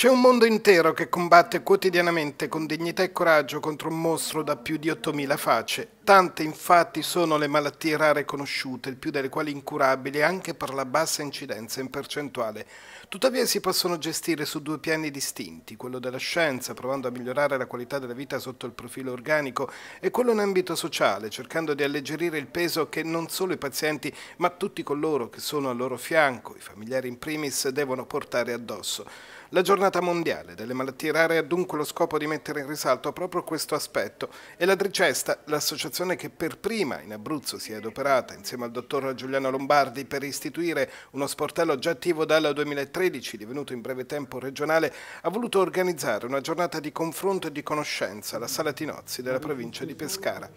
C'è un mondo intero che combatte quotidianamente con dignità e coraggio contro un mostro da più di 8.000 facce. Tante infatti sono le malattie rare conosciute, il più delle quali incurabili anche per la bassa incidenza in percentuale. Tuttavia si possono gestire su due piani distinti, quello della scienza, provando a migliorare la qualità della vita sotto il profilo organico, e quello in ambito sociale, cercando di alleggerire il peso che non solo i pazienti, ma tutti coloro che sono al loro fianco, i familiari in primis, devono portare addosso. La giornata mondiale delle malattie rare ha dunque lo scopo di mettere in risalto proprio questo aspetto e la Dricesta, l'associazione che per prima in Abruzzo si è adoperata insieme al dottor Giuliano Lombardi per istituire uno sportello già attivo dal 2013, divenuto in breve tempo regionale, ha voluto organizzare una giornata di confronto e di conoscenza alla Sala Tinozzi della provincia di Pescara.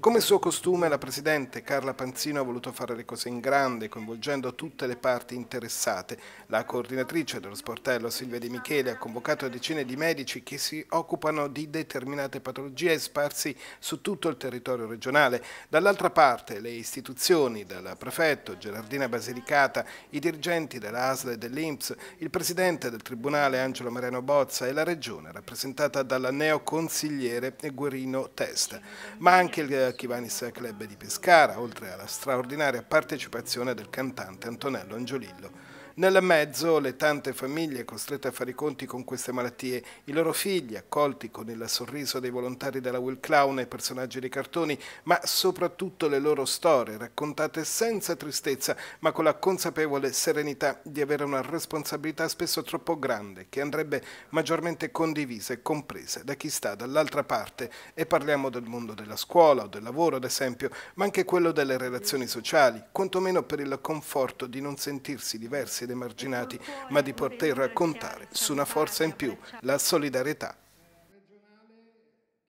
Come suo costume, la Presidente Carla Panzino ha voluto fare le cose in grande, coinvolgendo tutte le parti interessate. La coordinatrice dello sportello, Silvia Silvia De Michele ha convocato decine di medici che si occupano di determinate patologie sparsi su tutto il territorio regionale. Dall'altra parte le istituzioni, dal prefetto, Gerardina Basilicata, i dirigenti della e dell'Inps, il presidente del Tribunale Angelo Mariano Bozza e la regione rappresentata dalla neoconsigliere Guerino Testa, ma anche il Chivanis Club di Pescara, oltre alla straordinaria partecipazione del cantante Antonello Angiolillo. Nel mezzo le tante famiglie costrette a fare i conti con queste malattie, i loro figli accolti con il sorriso dei volontari della Will Clown e personaggi dei cartoni, ma soprattutto le loro storie raccontate senza tristezza, ma con la consapevole serenità di avere una responsabilità spesso troppo grande che andrebbe maggiormente condivisa e compresa da chi sta dall'altra parte e parliamo del mondo della scuola o del lavoro ad esempio, ma anche quello delle relazioni sociali, quantomeno per il conforto di non sentirsi diversi ed emarginati, ma di poter raccontare su una forza in più, la solidarietà